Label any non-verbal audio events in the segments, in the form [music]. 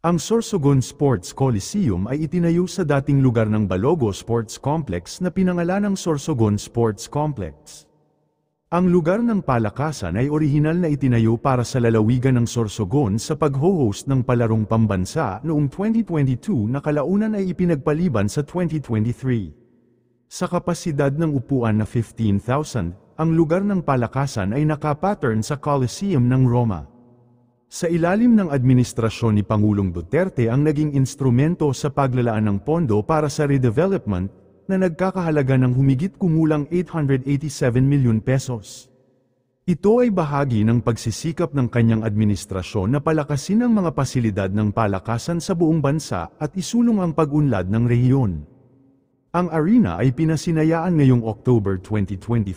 Ang Sorsogon Sports Coliseum ay itinayo sa dating lugar ng Balogo Sports Complex na pinangalan ng Sorsogon Sports Complex. Ang lugar ng palakasan ay orihinal na itinayo para sa lalawigan ng Sorsogon sa pagho-host ng palarong pambansa noong 2022 na kalaunan ay ipinagpaliban sa 2023. Sa kapasidad ng upuan na 15,000, ang lugar ng palakasan ay nakapattern sa Coliseum ng Roma. Sa ilalim ng administrasyon ni Pangulong Duterte ang naging instrumento sa paglalaan ng pondo para sa redevelopment na nagkakahalaga ng humigit kumulang 887 milyon pesos. Ito ay bahagi ng pagsisikap ng kanyang administrasyon na palakasin ang mga pasilidad ng palakasan sa buong bansa at isulong ang pag-unlad ng rehiyon. Ang arena ay pinasinayaan ngayong October 2024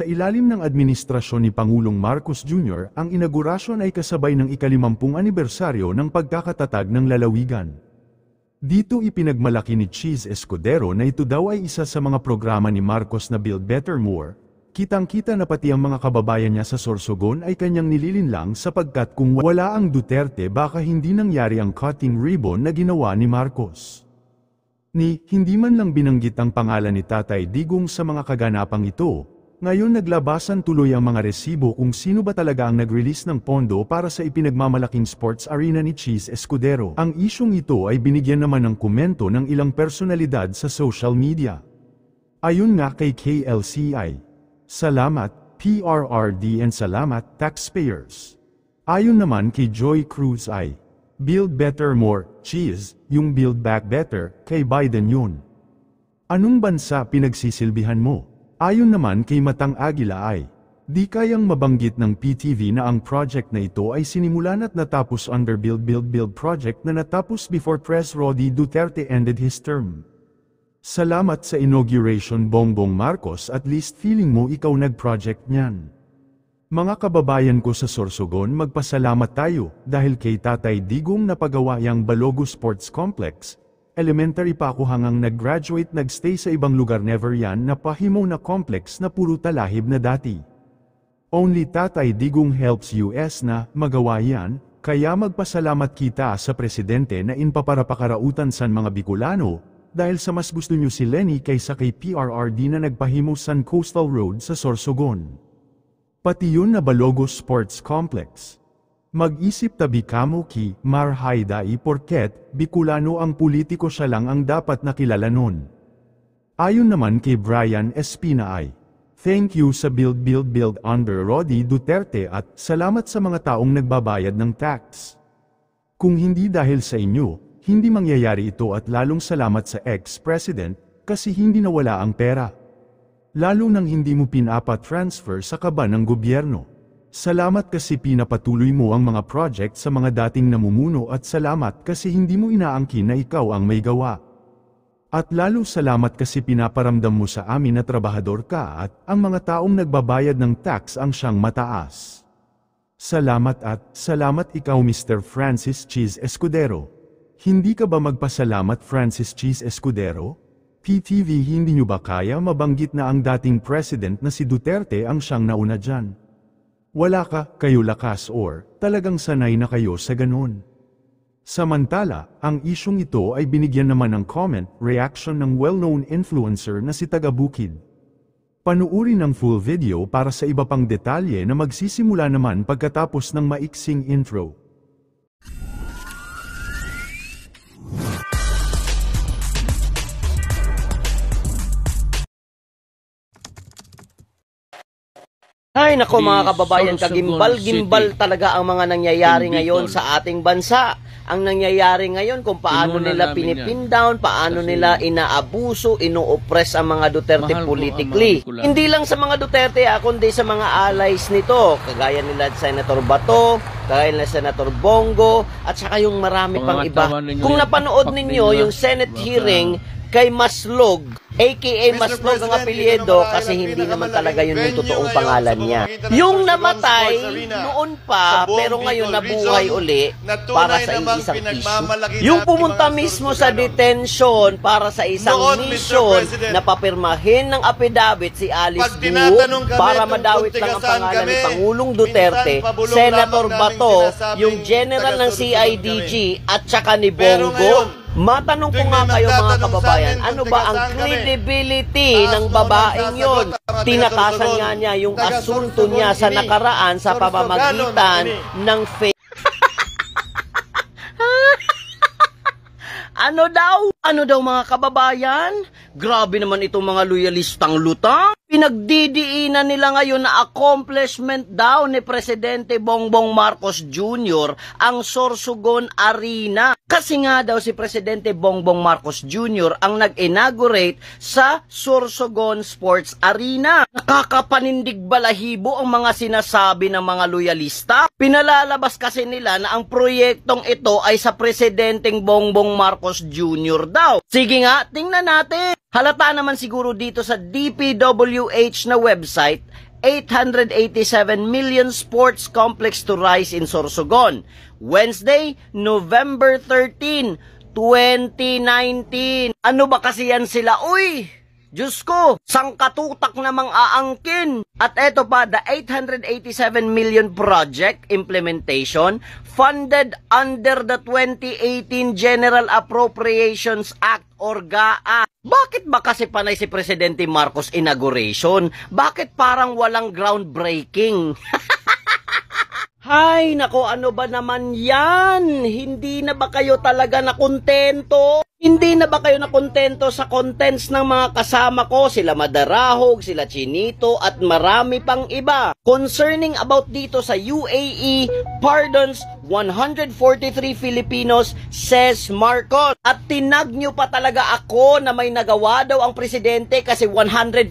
sa ilalim ng administrasyon ni Pangulong Marcos Jr. Ang inaugurasyon ay kasabay ng ikalimampung anibersaryo ng pagkakatatag ng lalawigan. Dito ipinagmalaki ni Cheese Escudero na ito daw ay isa sa mga programa ni Marcos na Build Better More, kitang-kita na pati ang mga kababayan niya sa Sorsogon ay kanyang nililinlang sapagkat kung wala ang Duterte baka hindi nangyari ang cutting ribbon na ginawa ni Marcos ni hindi man lang binanggit ang pangalan ni Tatay Digong sa mga kaganapang ito, ngayon naglabasan tuloy ang mga resibo kung sino ba talaga ang nag-release ng pondo para sa ipinagmamalaking sports arena ni Cheese Escudero. Ang isyong ito ay binigyan naman ng komento ng ilang personalidad sa social media. Ayun nga kay KLCI. Salamat, PRRD and salamat, taxpayers. Ayon naman kay Joy Cruz ay, Build Better More, Cheese, yung Build Back Better, kay Biden yun. Anong bansa pinagsisilbihan mo? Ayon naman kay Matang Agila ay, di kayang mabanggit ng PTV na ang project na ito ay sinimulan at natapos under Build Build Build project na natapos before Press Rodi Duterte ended his term. Salamat sa inauguration Bongbong Marcos at least feeling mo ikaw nag-project niyan. Mga kababayan ko sa Sorsogon magpasalamat tayo dahil kay Tatay Digong napagawa yang Balogo Sports Complex. Elementary pa ako hangang nag-graduate nagstay sa ibang lugar never yan na pahimong na complex na puro talahib na dati. Only Tatay Digong helps US na magawa yan, kaya magpasalamat kita sa presidente na inpaparapakarautan san mga Bicolano, dahil sa mas gusto niyo si Lenny kaysa kay PRRD na nagpahimo san Coastal Road sa Sorsogon pati yun na Balogo Sports Complex. Mag-isip tabi kamuki, marhaydai eh, porket, Bicolano ang politiko siya lang ang dapat nakilala kilala nun. Ayon naman kay Brian Espina ay, Thank you sa Build Build Build under Roddy Duterte at salamat sa mga taong nagbabayad ng tax. Kung hindi dahil sa inyo, hindi mangyayari ito at lalong salamat sa ex-president kasi hindi nawala ang pera lalo nang hindi mo pinapa-transfer sa kaba ng gobyerno. Salamat kasi pinapatuloy mo ang mga project sa mga dating namumuno at salamat kasi hindi mo inaangkin na ikaw ang may gawa. At lalo salamat kasi pinaparamdam mo sa amin na trabahador ka at ang mga taong nagbabayad ng tax ang siyang mataas. Salamat at salamat ikaw Mr. Francis Cheese Escudero. Hindi ka ba magpasalamat Francis Cheese Escudero? PTV hindi nyo ba kaya mabanggit na ang dating president na si Duterte ang siyang nauna dyan? Wala ka, kayo lakas or talagang sanay na kayo sa ganon. Samantala, ang isyong ito ay binigyan naman ng comment, reaction ng well-known influencer na si Tagabukid. Bukid. Panuuri ng full video para sa iba pang detalye na magsisimula naman pagkatapos ng maiksing intro. Ay, nako mga kababayan, kagimbal-gimbal talaga ang mga nangyayari ngayon sa ating bansa. Ang nangyayari ngayon kung paano nila pinipin down, paano nila inaabuso, inooppress ang mga Duterte politically. Hindi lang sa mga Duterte, ah, kundi sa mga allies nito, kagaya nila Senator Bato, kagaya nila Senator Bongo, at saka yung marami pang iba. Kung napanood ninyo yung Senate hearing kay Maslog, aka Maslog President, ang apelyido kasi hindi naman talaga yun yung totoong pangalan niya. Yung namatay noon pa pero ngayon nabuhay uli para sa isang issue. Yung pumunta mismo sa ano. detention para sa isang mission na papirmahin ng apedabit si Alice Guo para madawit lang ang pangalan ni Pangulong Duterte, Senator Bato, yung general ng CIDG at saka ni Bongo Matanong ko nga kayo mga kababayan, ano ba ang credibility ng babaeng yon? Tinakasan nga niya yung asunto niya sa eh. nakaraan sa pamamagitan eh. ng fake. [laughs] ano daw? Ano daw mga kababayan? Grabe naman itong mga loyalistang lutang. Pinagdidiinan nila ngayon na accomplishment daw ni Presidente Bongbong Marcos Jr. ang Sorsogon Arena. Kasi nga daw si Presidente Bongbong Marcos Jr. ang nag-inaugurate sa Sorsogon Sports Arena. Nakakapanindig balahibo ang mga sinasabi ng mga loyalista. Pinalalabas kasi nila na ang proyektong ito ay sa Presidenteng Bongbong Marcos Jr. daw. Sige nga, tingnan natin. Halata naman siguro dito sa DPWH na website, 887 million sports complex to rise in Sorsogon. Wednesday, November 13, 2019. Ano ba kasi yan sila? Uy! Diyos ko, sangkatutak mang aangkin. At eto pa, the 887 million project implementation funded under the 2018 General Appropriations Act or GAA. Bakit ba kasi panay si Presidente Marcos inauguration? Bakit parang walang groundbreaking? [laughs] Hay, nako ano ba naman yan? Hindi na ba kayo talaga nakontento? Hindi na ba kayo nakontento sa contents ng mga kasama ko, sila Madarahog, sila Chinito, at marami pang iba? Concerning about dito sa UAE, pardons 143 Filipinos, says Marcos. At tinag nyo pa talaga ako na may nagawa daw ang presidente kasi 143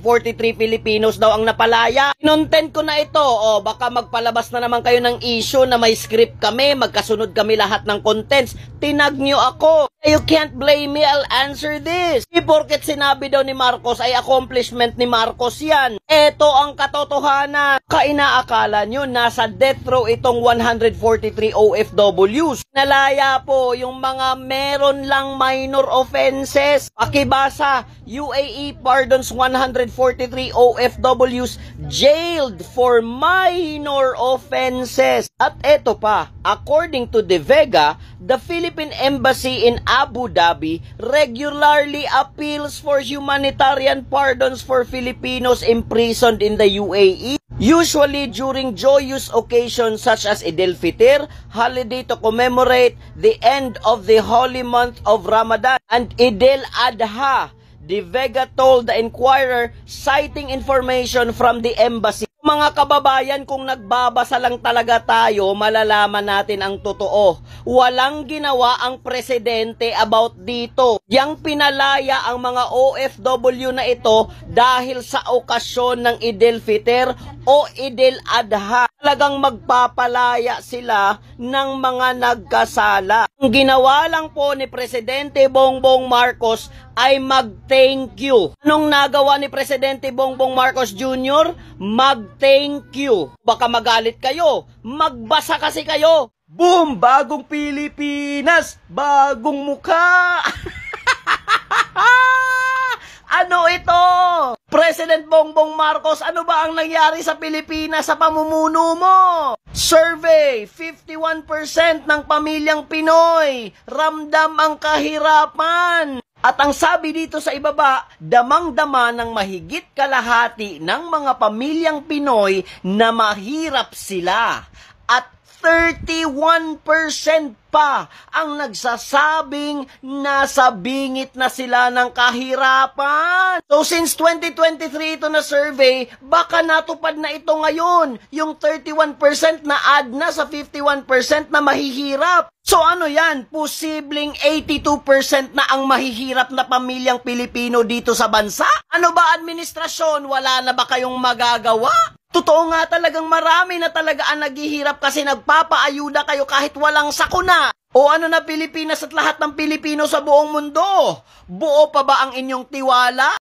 Filipinos daw ang napalaya. Kinontent ko na ito. O, baka magpalabas na naman kayo ng issue na may script kami, magkasunod kami lahat ng contents. Tinag nyo ako. You can't blame me, I'll answer this. Di eh, porket sinabi daw ni Marcos ay accomplishment ni Marcos yan. Ito ang katotohanan. Kainaakala nyo, nasa death row itong 143 OFWs. Nalaya po yung mga meron lang minor offenses. Pakibasa, UAE pardons 143 OFWs jailed for minor offenses. At eto pa, according to De Vega, the Philippine Embassy in Abu Dhabi regularly appeals for humanitarian pardons for Filipinos imprisoned in the UAE. Usually during joyous occasions such as Eid al-Fitr, holiday to commemorate the end of the holy month of Ramadan, and Eid al-Adha, De Vega told the Inquirer, citing information from the embassy. Mga kababayan, kung nagbabasa lang talaga tayo, malalaman natin ang totoo. Walang ginawa ang presidente about dito. Yang pinalaya ang mga OFW na ito dahil sa okasyon ng Idil Fitr o Idil Adha. Talagang magpapalaya sila ng mga nagkasala. Ang ginawa lang po ni Presidente Bongbong Marcos ay mag-thank you. Anong nagawa ni Presidente Bongbong Marcos Jr.? Mag-thank you. Baka magalit kayo, magbasa kasi kayo. Boom! Bagong Pilipinas! Bagong mukha! [laughs] Ano ito? President Bongbong Marcos, ano ba ang nangyari sa Pilipinas sa pamumuno mo? Survey, 51% ng pamilyang Pinoy ramdam ang kahirapan. At ang sabi dito sa ibaba, damang-dama ng mahigit kalahati ng mga pamilyang Pinoy na mahirap sila at 31% pa ang nagsasabing nasa bingit na sila ng kahirapan. So since 2023 ito na survey, baka natupad na ito ngayon, yung 31% na add na sa 51% na mahihirap. So ano yan? Posibleng 82% na ang mahihirap na pamilyang Pilipino dito sa bansa? Ano ba administrasyon? Wala na ba kayong magagawa? Totoo nga talagang marami na talaga ang naghihirap kasi nagpapaayuda kayo kahit walang sakuna. O ano na Pilipinas at lahat ng Pilipino sa buong mundo? Buo pa ba ang inyong tiwala?